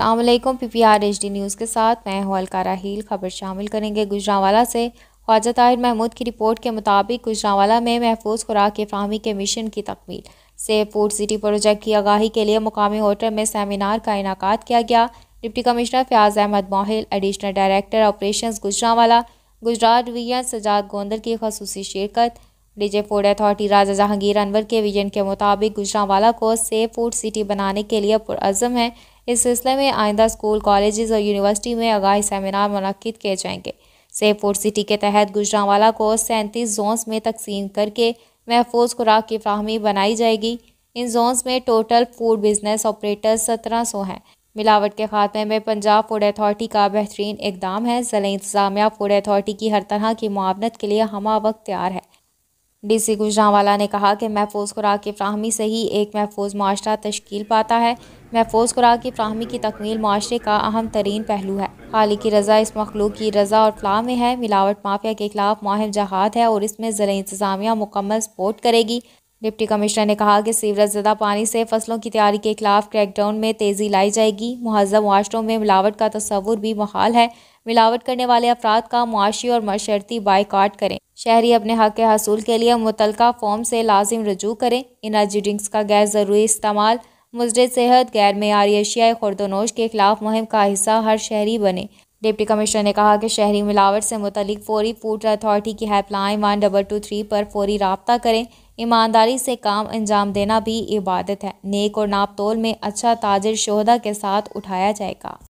अल्लाम P P R H D news के साथ मैं हूँ अलका राहील खबर शामिल करेंगे गुजरावाला से ख्वाजा ताहिर महमूद की रिपोर्ट के मुताबिक गुजरावाला में महफूज खुराक के फहमी के मिशन की तकमील सेफ फूड सिटी प्रोजेक्ट की आगाही के लिए मुकामी होटल में सेमिनार का इनका किया गया deputy commissioner Fayyaz Ahmed Mahil additional director operation Gujranwala Gujrat division Sajjad Gondar की खसूस शिरकत DG food authority Raja Jahangir Anwar के विजन के मुताबिक गुजरावाला को सेफ फूड सिटी बनाने के लिए पुरज़म है इस सिलसिले में आइंदा स्कूल कॉलेजेस और यूनिवर्सिटी में आगाही सेमिनार मनद किए जाएंगे सेफ फूड सिटी के तहत गुजरावाला को सैंतीस जोन्स में तकसीम करके महफूज खुराक की फ्राहमी बनाई जाएगी इन जोन्स में टोटल फूड बिजनेस ऑपरेटर सत्रह सौ हैं मिलावट के खात्मे में पंजाब फूड अथॉरिटी का बेहतरीन इकदाम है ज़िले इंतजामिया फूड अथॉरिटी की हर तरह की मुआवनत के लिए हम वक्त तैयार है डी सी गुजरावाला ने कहा कि महफूज खुराक की फ्राहमी से ही एक महफूज माशरा तश्कील पाता है महफूज खुराक की फ्राहमी की तकमील माशरे का अहम तरीन पहलू है खाली की रजा इस मखलूक की रजा और फलाह में है मिलावट माफिया के खिलाफ माहिर जहाद है और इसमें जर इंतज़ामिया मुकम्मल सपोर्ट करेगी डिप्टी कमिश्नर ने कहा कि सीवरेज ज़दा पानी से फसलों की तैयारी के खिलाफ क्रैकडाउन में तेज़ी लाई जाएगी महजब माशरों में मिलावट का तस्वुर भी महाल है मिलावट करने वाले अफराद का मुआशी और मशरती बाइकाट करें शहरी अपने हक के हसूल के लिए मुतल फॉर्म से लाजिम रजू करें इनर्जी ड्रिंक्स का गैर ज़रूरी इस्तेमाल मुजर सेहत गैर मैारी एशियाई खुर्दनोश के खिलाफ मुहिम का हिस्सा हर शहरी बने डिप्टी कमिश्नर ने कहा कि शहरी मिलावट से मुतलिक फौरी फूड अथॉरिटी की helpline one double two three पर फौरी रबता करें ईमानदारी से काम अंजाम देना भी इबादत है नेक और नापतोल में अच्छा ताजर शहदा के साथ उठाया जाएगा